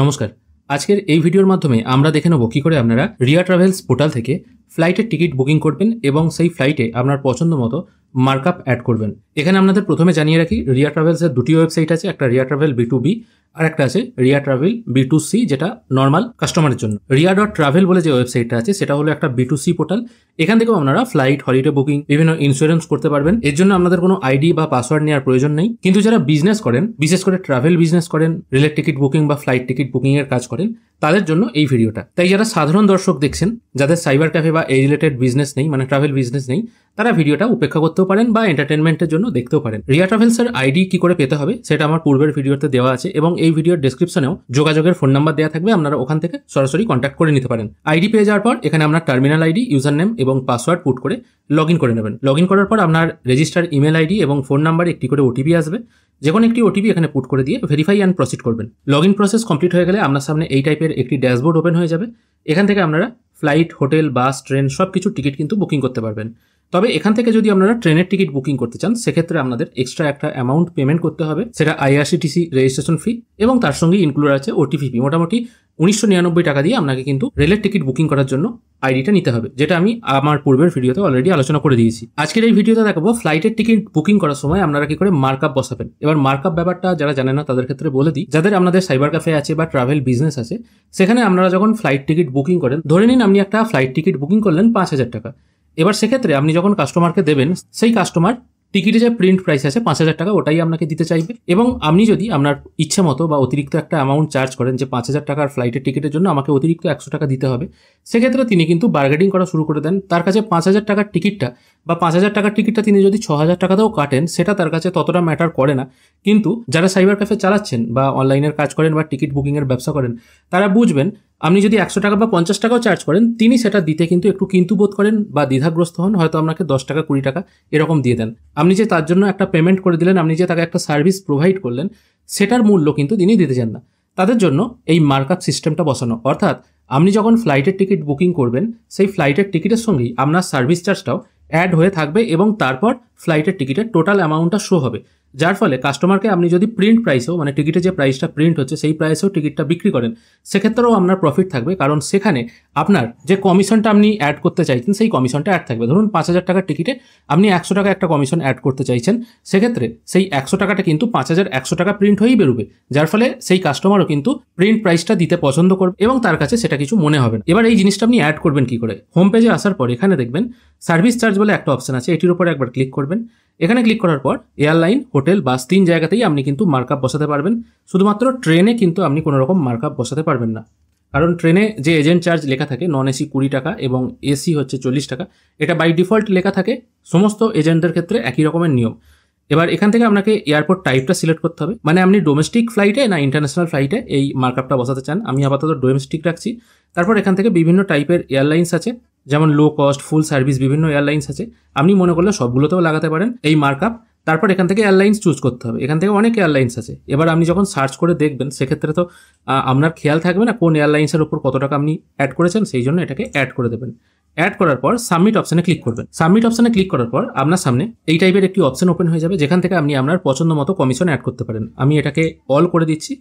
নমস্কার আজকের এই ভিডিওর মাধ্যমে আমরা দেখে নেব কী করে আপনারা রিয়া ট্রাভেলস পোর্টাল থেকে ফ্লাইটের টিকিট বুকিং করবেন এবং সেই ফ্লাইটে আপনার পছন্দ মতো মার্কআপ অ্যাড করবেন এখানে আপনাদের প্রথমে জানিয়ে রাখি রিয়া ট্রাভেলসের দুটি ওয়েবসাইট আছে একটা Riya travel B to B আর একটা আছে Riya travel B to C যেটা নর্মাল কাস্টমারের জন্য রিয়া ডট ট্রাভেল বলে যে ওয়েবসাইটটা আছে সেটা হলো একটা বি টু সি পোর্টাল এখান থেকেও আপনারা ফ্লাইট হলিডে বুকিং বিভিন্ন ইন্স্যুরেন্স করতে পারবেন এর জন্য আপনাদের কোনো আইডি বা পাসওয়ার্ড নেওয়ার প্রয়োজন নেই কিন্তু যারা বিজনেস করেন বিশেষ করে ট্রাভেল বিজনেস করেন রেলের টিকিট বুকিং বা ফ্লাইট টিকিট বুকিংয়ের কাজ করেন তাদের জন্য এই ভিডিওটা তাই যারা সাধারণ দর্শক দেখছেন যাদের সাইবার ক্যাফে বা এই রিলেটেড বিজনেস নেই মানে ট্রাভেল বিজনেস নেই তারা ভিডিওটা উপেক্ষা করতেও পারেন বা এন্টারটেনমেন্টের জন্য দেখতেও পারেন রিয়া ট্রাভেলসের আইডি কি করে পেতে হবে সেটা আমার পূর্বের ভিডিওতে দেওয়া আছে এবং এই ভিডিওর ডিসক্রিপশনেও যোগাযোগের ফোন নাম্বার দেওয়া থাকবে আপনারা ওখান থেকে সরাসরি কন্ট্যাক্ট করে নিতে পারেন আইডি পেয়ে যাওয়ার পর এখানে আপনার টার্মিনাল আইডি ইউজার নেম এবং পাসওয়ার্ড পুট করে লগ ইন করে নেবেন লগ ইন করার পর আপনার রেজিস্টার ইমেল আইডি এবং ফোন নাম্বার একটি করে ওটিপি আসবে যে কোনো একটি ওটিপি এখানে পুট করে দিয়ে ভেরিফাই অ্যান্ড প্রসিড করবেন লগ ইন প্রসেস কমপ্লিট হয়ে গেলে আপনার সামনে এই টাইপের একটি ড্যাশবোর্ড ওপেন হয়ে যাবে এখান থেকে আপনারা ফ্লাইট হোটেল বাস ট্রেন সব কিছু টিকিট কিন্তু বুকিং করতে পারবেন তবে এখান থেকে যদি আপনারা ট্রেনের টিকিট বুকিং করতে চান সেক্ষেত্রে আপনাদের এক্সট্রা একটা অ্যামাউন্ট পেমেন্ট করতে হবে সেটা আইআরসিটিসি রেজিস্ট্রেশন ফি এবং তার সঙ্গে ইনক্লুড আছে ওটিপি ফি মোটামুটি উনিশশো নিরানব্বই টাকা দিয়ে আপনাকে কিন্তু রেলের টিকিট বুকিং করার জন্য আইডিটা নিতে হবে যেটা আমি আমার পূর্বের ভিডিওতে অলরেডি আলোচনা করে দিয়েছি আজকের এই ভিডিওতে দেখাবো ফ্লাইটের টিকিট বুকিং করার সময় আপনারা কি করে মার্কআপ বসাবেন এবার মার্কআপ ব্যাপারটা যারা জানে না তাদের ক্ষেত্রে বলে দিই যাদের আপনাদের সাইবার ক্যাফে আছে বা ট্রাভেল বিজনেস আছে সেখানে আপনারা যখন ফ্লাইট টিকিট বুকিং করেন ধরে নিন আপনি একটা ফ্লাইট টিকিট বুকিং করলেন পাঁচ হাজার টাকা এবার সেক্ষেত্রে আপনি যখন কাস্টমারকে দেবেন সেই কাস্টমার টিকিটে যে প্রিন্ট প্রাইস আছে পাঁচ হাজার টাকা ওটাই আপনাকে দিতে চাইবে এবং আপনি যদি আপনার ইচ্ছে মতো বা অতিরিক্ত একটা অ্যামাউন্ট চার্জ করেন যে পাঁচ হাজার টাকার ফ্লাইটের টিকিটের জন্য আমাকে অতিরিক্ত একশো টাকা দিতে হবে সেক্ষেত্রে তিনি কিন্তু বার্গেটিং করা শুরু করে দেন তার কাছে পাঁচ হাজার টাকার টিকিটটা বা পাঁচ হাজার টাকার টিকিটটা তিনি যদি ছ হাজার টাকাতেও কাটেন সেটা তার কাছে ততটা ম্যাটার করে না কিন্তু যারা সাইবার ক্যাফে চালাচ্ছেন বা অনলাইনের কাজ করেন বা টিকিট বুকিংয়ের ব্যবসা করেন তারা বুঝবেন আপনি যদি একশো টাকা বা পঞ্চাশ টাকাও চার্জ করেন তিনি সেটা দিতে কিন্তু একটু কিন্তু বোধ করেন বা দ্বিধাগ্রস্ত হন হয়তো আপনাকে দশ টাকা কুড়ি টাকা এরকম দিয়ে দেন আপনি যে তার জন্য একটা পেমেন্ট করে দিলেন আপনি যে তাকে একটা সার্ভিস প্রোভাইড করলেন সেটার মূল্য কিন্তু তিনি দিতে চান না তাদের জন্য এই মার্কআপ সিস্টেমটা বসানো অর্থাৎ আপনি যখন ফ্লাইটের টিকিট বুকিং করবেন সেই ফ্লাইটের টিকিটের সঙ্গেই আপনার সার্ভিস চার্জটাও অ্যাড হয়ে থাকবে এবং তারপর ফ্লাইটের টিকিটের টোটাল অ্যামাউন্টটা শো হবে যার ফলে কাস্টমারকে আপনি যদি প্রিন্ট প্রাইসেও মানে টিকিটে যে প্রাইসটা প্রিন্ট হচ্ছে সেই প্রাইসেও টিকিটটা বিক্রি করেন সেক্ষেত্রেও আপনার প্রফিট থাকবে কারণ সেখানে আপনার যে কমিশনটা আপনি অ্যাড করতে চাইছেন সেই কমিশনটা অ্যাড থাকবে ধরুন পাঁচ হাজার টাকার টিকিটে আপনি একশো টাকা একটা কমিশন অ্যাড করতে চাইছেন সেক্ষেত্রে সেই একশো টাকাটা কিন্তু পাঁচ হাজার একশো টাকা প্রিন্ট হয়েই বেরোবে যার ফলে সেই কাস্টমারও কিন্তু প্রিন্ট প্রাইসটা দিতে পছন্দ করবে এবং তার কাছে সেটা কিছু মনে হবে না এবার এই জিনিসটা আপনি অ্যাড করবেন কি করে হোম পেজে আসার পর এখানে দেখবেন সার্ভিস চার্জ বলে একটা অপশন আছে এটির উপর একবার ক্লিক করবেন এখানে ক্লিক করার পর এয়ারলাইন হোটেল বাস তিন জায়গাতেই আপনি কিন্তু মার্কআপ বসাতে পারবেন শুধুমাত্র ট্রেনে কিন্তু আপনি কোনোরকম রকম মার্কআপ বসাতে পারবেন না কারণ ট্রেনে যে এজেন্ট চার্জ লেখা থাকে নন এসি কুড়ি টাকা এবং এসি হচ্ছে চল্লিশ টাকা এটা বাই ডিফল্ট লেখা থাকে সমস্ত এজেন্টদের ক্ষেত্রে একই রকমের নিয়ম এবার এখান থেকে আপনাকে এয়ারপোর্ট টাইপটা সিলেক্ট করতে হবে মানে আপনি ডোমেস্টিক ফ্লাইটে না ইন্টারন্যাশনাল ফ্লাইটে এই মার্কআপটা বসাতে চান আমি আপাতত ডোমেস্টিক রাখছি তারপর এখান থেকে বিভিন্ন টাইপের এয়ারলাইন্স আছে যেমন লো কস্ট ফুল সার্ভিস বিভিন্ন এয়ারলাইন্স আছে আপনি মনে করলে সবগুলোতেও লাগাতে পারেন এই মার্কআপ তারপর এখান থেকে এয়ারলাইন্স চুজ করতে হবে এখান থেকে অনেক এয়ারলাইন্স আছে এবার আপনি যখন সার্চ করে দেখবেন সেক্ষেত্রে তো আপনার খেয়াল থাকবে না কোন এয়ারলাইন্সের উপর কত টাকা আপনি অ্যাড করেছেন সেই জন্য এটাকে অ্যাড করে দেবেন অ্যাড করার পর সাবমিট অপশানে ক্লিক করবেন সাবমিট অপশানে ক্লিক করার পর আপনার সামনে এই টাইপের একটি অপশান ওপেন হয়ে যাবে যেখান থেকে আপনি আপনার পছন্দ মতো কমিশন অ্যাড করতে পারেন আমি এটাকে অল করে দিচ্ছি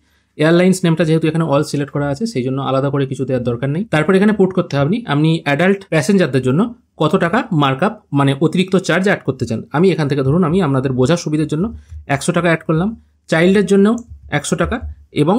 এয়ারলাইন্স নেমটা যেহেতু এখানে অল সিলেক্ট করা আছে সেই জন্য আলাদা করে কিছু দেওয়ার দরকার নেই তারপর এখানে পুট করতে হবে আপনি অ্যাডাল্ট প্যাসেঞ্জারদের জন্য কত টাকা আপ মানে অতিরিক্ত চার্জ অ্যাড করতে চান আমি এখান থেকে ধরুন আমি আপনাদের বোঝার সুবিধার জন্য একশো টাকা অ্যাড করলাম চাইল্ডের জন্য একশো টাকা এবং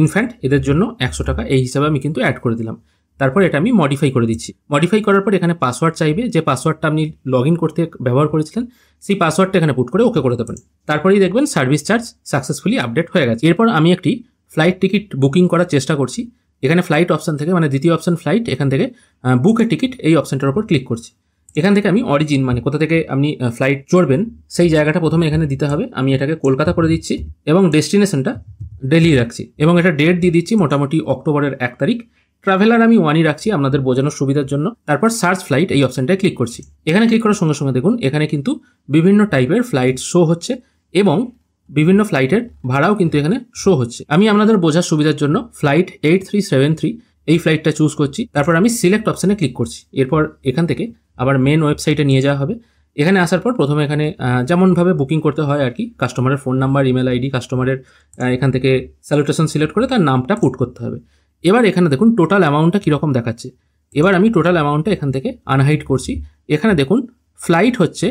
ইনফ্যান্ট এদের জন্য একশো টাকা এই হিসাবে আমি কিন্তু অ্যাড করে দিলাম তারপর এটা আমি মডিফাই করে দিচ্ছি মডিফাই করার পর এখানে পাসওয়ার্ড চাইবে যে পাসওয়ার্ডটা আপনি লগ করতে ব্যবহার করেছিলেন সেই পাসওয়ার্ডটা এখানে পুট করে ওকে করে দেবেন তারপরেই দেখবেন সার্ভিস চার্জ সাকসেসফুলি আপডেট হয়ে গেছে এরপর আমি একটি ফ্লাইট টিকিট বুকিং করার চেষ্টা করছি এখানে ফ্লাইট অপশান থেকে মানে দ্বিতীয় অপশান ফ্লাইট এখান থেকে বুক এ টিকিট এই অপশানটার উপর ক্লিক করছি এখান থেকে আমি অরিজিন মানে কোথা থেকে আপনি ফ্লাইট চড়বেন সেই জায়গাটা প্রথমে এখানে দিতে হবে আমি এটাকে কলকাতা করে দিচ্ছি এবং ডেস্টিনেশনটা ডেলি রাখছি এবং এটা ডেট দিয়ে দিচ্ছি মোটামুটি অক্টোবরের এক তারিখ ট্রাভেলার আমি ওয়ানই রাখছি আপনাদের বোঝানোর সুবিধার জন্য তারপর সার্চ ফ্লাইট এই অপশানটায় ক্লিক করছি এখানে ক্লিক করার সঙ্গে সঙ্গে দেখুন এখানে কিন্তু বিভিন্ন টাইপের ফ্লাইট শো হচ্ছে এবং বিভিন্ন ফ্লাইটের ভাড়াও কিন্তু এখানে শো হচ্ছে আমি আপনাদের বোঝার সুবিধার জন্য flight eight three seven three এই ফ্লাইটটা চুজ করছি তারপর আমি সিলেক্ট অপশানে ক্লিক করছি এরপর এখান থেকে আবার মেন ওয়েবসাইটে নিয়ে যাওয়া হবে এখানে আসার পর প্রথমে এখানে যেমনভাবে বুকিং করতে হয় আর কি কাস্টমারের ফোন নাম্বার ইমেল আইডি কাস্টমারের এখান থেকে স্যালুটেশন সিলেক্ট করে তার নামটা পুট করতে হবে এবার এখানে দেখুন টোটাল অ্যামাউন্টটা কীরকম দেখাচ্ছে এবার আমি টোটাল অ্যামাউন্টটা এখান থেকে আনহাইড করছি এখানে দেখুন ফ্লাইট হচ্ছে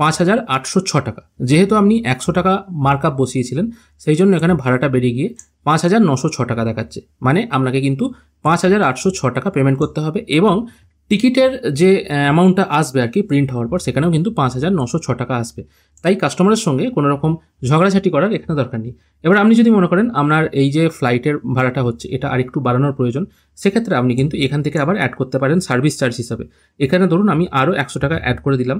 পাঁচ হাজার আটশো ছ টাকা যেহেতু আপনি একশো টাকা মার্কআপ বসিয়েছিলেন সেই জন্য এখানে ভাড়াটা বেড়ে গিয়ে পাঁচ হাজার নশো ছ টাকা দেখাচ্ছে মানে আপনাকে কিন্তু পাঁচ হাজার আটশো ছ টাকা পেমেন্ট করতে হবে এবং টিকিটের যে অ্যামাউন্টটা আসবে আর কি প্রিন্ট হওয়ার পর সেখানেও কিন্তু পাঁচ হাজার নশো ছ টাকা আসবে তাই কাস্টমারের সঙ্গে কোনো রকম ঝগড়াঝাটি করার এখানে দরকার নেই এবার আপনি যদি মনে করেন আপনার এই যে ফ্লাইটের ভাড়াটা হচ্ছে এটা আরেকটু বাড়ানোর প্রয়োজন সেক্ষেত্রে আপনি কিন্তু এখান থেকে আবার অ্যাড করতে পারেন সার্ভিস চার্জ হিসাবে এখানে ধরুন আমি আরও একশো টাকা অ্যাড করে দিলাম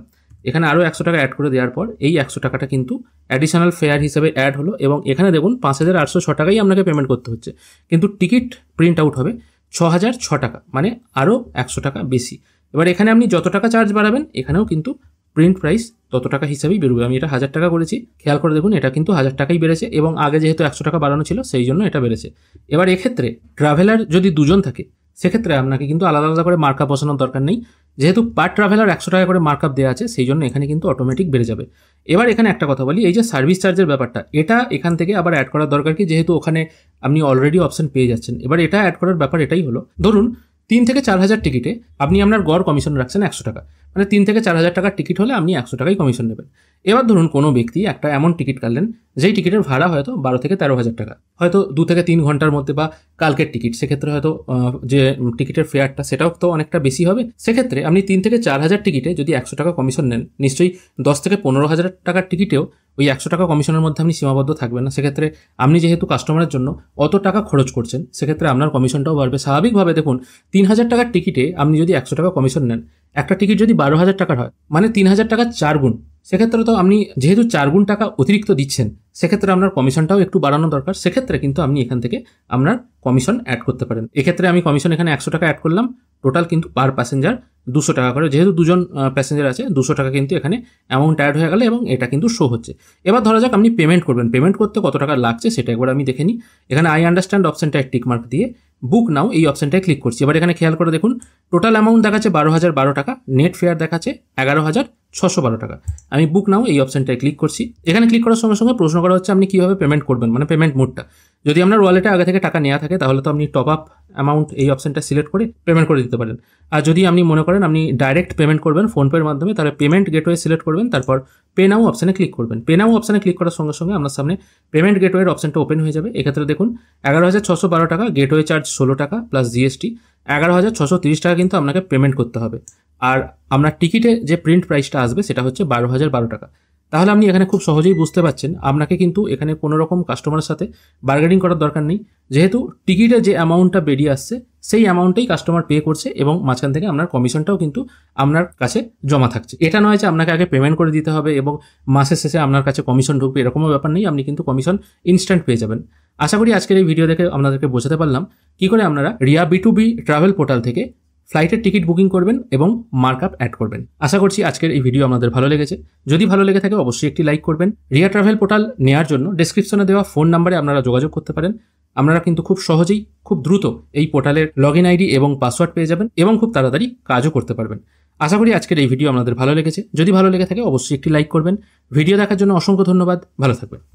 এখানে আরও একশো টাকা অ্যাড করে দেওয়ার পর এই একশো টাকাটা কিন্তু অ্যাডিশনাল ফেয়ার হিসেবে অ্যাড হলো এবং এখানে দেখুন পাঁচ হাজার আটশো ছ টাকাই আপনাকে পেমেন্ট করতে হচ্ছে কিন্তু টিকিট প্রিন্ট আউট হবে ছ হাজার ছ টাকা মানে আরও একশো টাকা বেশি এবার এখানে আপনি যত টাকা চার্জ বাড়াবেন এখানেও কিন্তু প্রিন্ট প্রাইস তত টাকা হিসাবেই বেরোবে আমি এটা হাজার টাকা করেছি খেয়াল করে দেখুন এটা কিন্তু হাজার টাকাই বেড়েছে এবং আগে যেহেতু একশো টাকা বাড়ানো ছিল সেই জন্য এটা বেড়েছে এবার এক্ষেত্রে ট্রাভেলার যদি দুজন থাকে সেক্ষেত্রে আপনাকে কিন্তু আলাদা আলাদা করে মার্কআপ বসানোর দরকার নেই যেহেতু পার ট্রাভেলার একশো টাকা করে মার্কআপ দেওয়া আছে সেই জন্য এখানে কিন্তু অটোমেটিক বেড়ে যাবে এবার এখানে একটা কথা বলি এই যে সার্ভিস চার্জের ব্যাপারটা এটা এখান থেকে আবার অ্যাড করার দরকার কি যেহেতু ওখানে আপনি অলরেডি অপশন পেয়ে যাচ্ছেন এবার এটা অ্যাড করার ব্যাপার এটাই হলো ধরুন তিন থেকে চার হাজার টিকিটে আপনি আপনার গড় কমিশন রাখছেন একশো টাকা মানে তিন থেকে চার হাজার টাকার টিকিট হলে আপনি একশো টাকাই কমিশন নেবেন এবার ধরুন কোনো ব্যক্তি একটা এমন টিকিট কাটলেন যেই টিকিটের ভাড়া হয়তো বারো থেকে তেরো হাজার টাকা হয়তো দু থেকে তিন ঘন্টার মধ্যে বা কালকের টিকিট সেক্ষেত্রে হয়তো যে টিকিটের ফেয়ারটা সেটাও তো অনেকটা বেশি হবে সেক্ষেত্রে আপনি তিন থেকে চার হাজার টিকিটে যদি একশো টাকা কমিশন নেন নিশ্চয়ই দশ থেকে পনেরো হাজার টাকার টিকিটেও ওই একশো টাকা কমিশনের মধ্যে আপনি সীমাবদ্ধ থাকবেন না সেক্ষেত্রে আপনি যেহেতু কাস্টমারের জন্য অত টাকা খরচ করছেন সেক্ষেত্রে আপনার কমিশনটাও বাড়বে স্বাভাবিকভাবে দেখুন তিন হাজার টাকার টিকিটে আপনি যদি একশো টাকা কমিশন নেন একটা টিকিট যদি বারো হাজার টাকার হয় মানে তিন হাজার টাকার চার গুণ সেক্ষেত্রে তো আপনি যেহেতু চার গুণ টাকা অতিরিক্ত দিচ্ছেন সেক্ষেত্রে আপনার কমিশনটাও একটু বাড়ানো দরকার সেক্ষেত্রে কিন্তু আপনি এখান থেকে আপনার কমিশন অ্যাড করতে পারেন এক্ষেত্রে আমি কমিশন এখানে একশো টাকা অ্যাড করলাম টোটাল কিন্তু পার প্যাসেঞ্জার দুশো টাকা করে যেহেতু দুজন প্যাসেঞ্জার আছে দুশো টাকা কিন্তু এখানে অ্যামাউন্ট অ্যাড হয়ে গেলে এবং এটা কিন্তু শো হচ্ছে এবার ধরা যাক আপনি পেমেন্ট করবেন পেমেন্ট করতে কত টাকা লাগছে সেটা একবার আমি দেখে নিই এখানে আই আন্ডারস্ট্যান্ড অপশানটায় টিকমার্ক দিয়ে বুক নাও এই অপশানটায় ক্লিক করছি এবার এখানে খেয়াল করে দেখুন টোটাল অ্যামাউন্ট দেখাচ্ছে বারো হাজার বারো টাকা নেট ফেয়ার দেখাচ্ছে এগারো হাজার ছশো বারো টাকা আমি বুক নাও এই অপশানটায় ক্লিক করছি এখানে ক্লিক করার সঙ্গে সঙ্গে প্রশ্ন করা হচ্ছে আপনি কীভাবে পেমেন্ট করবেন মানে পেমেন্ট মোডটা যদি আপনার ওয়ালেটে আগে থেকে টাকা নেওয়া থাকে তাহলে তো আপনি টপ আপ অ্যামাউন্ট এই অপশানটা সিলেক্ট করে পেমেন্ট করে দিতে পারেন আর যদি আপনি মনে করেন আপনি ডাইরেক্ট পেমেন্ট করবেন ফোনপের মাধ্যমে তাহলে পেমেন্ট গেটওয়ে সিলেক্ট করবেন তারপর পে নাও অপশানে ক্লিক করবেন পে নাও অপশানে ক্লিক করার সঙ্গে সঙ্গে আপনার সামনে পেমেন্ট গেটওয়ের অপশানটা ওপেন হয়ে যাবে এক্ষেত্রে দেখুন এগারো হাজার ছশো বারো টাকা গেটওয়ে চার্জ ষোলো টাকা প্লাস জিএসটি এগারো হাজার ছশো তিরিশ টাকা কিন্তু আপনাকে পেমেন্ট করতে হবে আর আপনার টিকিটে যে প্রিন্ট প্রাইসটা আসবে সেটা হচ্ছে বারো হাজার বারো টাকা তাহলে আপনি এখানে খুব সহজেই বুঝতে পাচ্ছেন আপনাকে কিন্তু এখানে কোনো রকম কাস্টমারের সাথে বার্গেনিং করার দরকার নেই যেহেতু টিকিটে যে অ্যামাউন্টটা বেরিয়ে আসছে সেই অ্যামাউন্টেই কাস্টমার পে করছে এবং মাঝখান থেকে আপনার কমিশনটাও কিন্তু আপনার কাছে জমা থাকছে এটা নয় যে আপনাকে আগে পেমেন্ট করে দিতে হবে এবং মাসের শেষে আপনার কাছে কমিশন ঢুকবে এরকমও ব্যাপার নেই আপনি কিন্তু কমিশন ইনস্ট্যান্ট পেয়ে যাবেন আশা করি আজকের এই ভিডিও দেখে আপনাদেরকে বোঝাতে পারলাম কি করে আপনারা Riya B to B travel portal থেকে ফ্লাইটের টিকিট বুকিং করবেন এবং মার্কআপ অ্যাড করবেন আশা করছি আজকের এই ভিডিও আপনাদের ভালো লেগেছে যদি ভালো লেগে থাকে অবশ্যই একটি লাইক করবেন রিয়া ট্রাভেল পোর্টাল নেওয়ার জন্য ডেসক্রিপশনে দেওয়া ফোন নাম্বারে আপনারা যোগাযোগ করতে পারেন আপনারা কিন্তু খুব সহজেই খুব দ্রুত এই পোর্টালের লগ ইন আইডি এবং পাসওয়ার্ড পেয়ে যাবেন এবং খুব তাড়াতাড়ি কাজও করতে পারবেন আশা করি আজকের এই ভিডিও আপনাদের ভালো লেগেছে যদি ভালো লেগে থাকে অবশ্যই একটি লাইক করবেন ভিডিও দেখার জন্য অসংখ্য ধন্যবাদ ভালো থাকবেন